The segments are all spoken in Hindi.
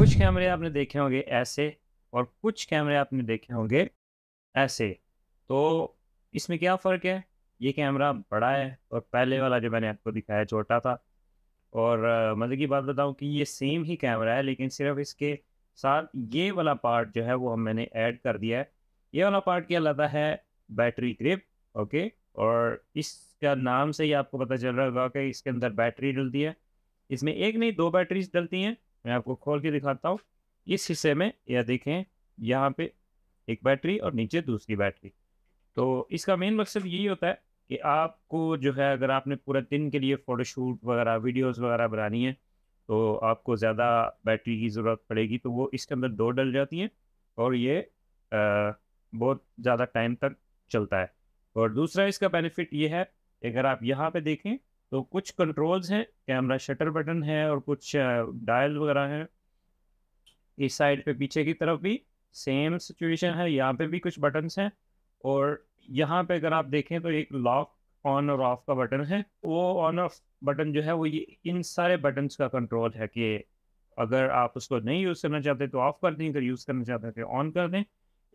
कुछ कैमरे आपने देखे होंगे ऐसे और कुछ कैमरे आपने देखे होंगे ऐसे तो इसमें क्या फ़र्क है ये कैमरा बड़ा है और पहले वाला जो मैंने आपको दिखाया छोटा था और मतलब की बात बताऊँ कि ये सेम ही कैमरा है लेकिन सिर्फ इसके साथ ये वाला पार्ट जो है वो हम मैंने ऐड कर दिया है ये वाला पार्ट क्या लगता है बैटरी ग्रिप ओके और इसका नाम से ही आपको पता चल रहा होगा कि इसके अंदर बैटरी डलती है इसमें एक नहीं दो बैटरीज डलती हैं मैं आपको खोल के दिखाता हूँ इस हिस्से में यह देखें यहाँ पे एक बैटरी और नीचे दूसरी बैटरी तो इसका मेन मकसद यही होता है कि आपको जो है अगर आपने पूरा दिन के लिए फ़ोटोशूट वगैरह वीडियोस वगैरह बनानी है तो आपको ज़्यादा बैटरी की ज़रूरत पड़ेगी तो वो इसके अंदर दो डल जाती हैं और ये आ, बहुत ज़्यादा टाइम तक चलता है और दूसरा इसका बेनिफिट ये है अगर आप यहाँ पे देखें तो कुछ कंट्रोल्स हैं कैमरा शटर बटन है और कुछ डायल वगैरह है इस साइड पे पीछे की तरफ भी सेम सिचुएशन है यहाँ पे भी कुछ बटन्स हैं और यहाँ पे अगर आप देखें तो एक लॉक ऑन और ऑफ का बटन है वो ऑन ऑफ बटन जो है वो ये इन सारे बटन्स का कंट्रोल है कि अगर आप उसको नहीं यूज़ करना चाहते तो ऑफ कर दें अगर यूज़ करना चाहते हैं तो ऑन कर दें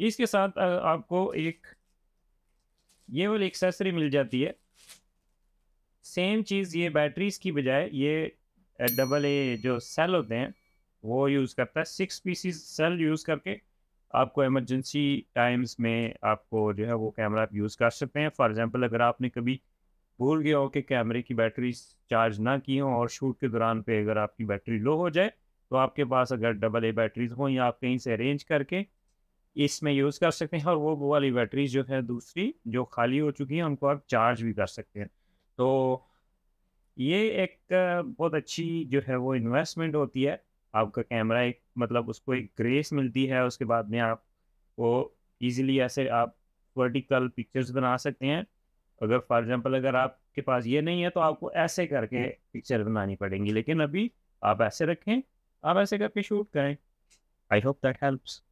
इसके साथ आपको एक ये वाली एक्सेसरी मिल जाती है सेम चीज़ ये बैटरीज की बजाय ये डबल ए जो सेल होते हैं वो यूज़ करता है सिक्स पीसीस सेल यूज़ करके आपको इमरजेंसी टाइम्स में आपको जो है वो कैमरा आप यूज़ कर सकते हैं फॉर एग्जांपल अगर आपने कभी भूल गया हो कि कैमरे की बैटरी चार्ज ना की हो और शूट के दौरान पे अगर आपकी बैटरी लो हो जाए तो आपके पास अगर डबल ए बैटरीज हों या आप कहीं से अरेंज करके इसमें यूज़ कर सकते हैं और वो वाली बैटरीज जो है दूसरी जो खाली हो चुकी हैं उनको आप चार्ज भी कर सकते हैं तो ये एक बहुत अच्छी जो है वो इन्वेस्टमेंट होती है आपका कैमरा एक मतलब उसको एक ग्रेस मिलती है उसके बाद में आप वो इजीली ऐसे आप वर्टिकल पिक्चर्स बना सकते हैं अगर फॉर एग्जांपल अगर आपके पास ये नहीं है तो आपको ऐसे करके पिक्चर बनानी पड़ेंगी लेकिन अभी आप ऐसे रखें आप ऐसे करके शूट करें आई होप दैट हेल्प्स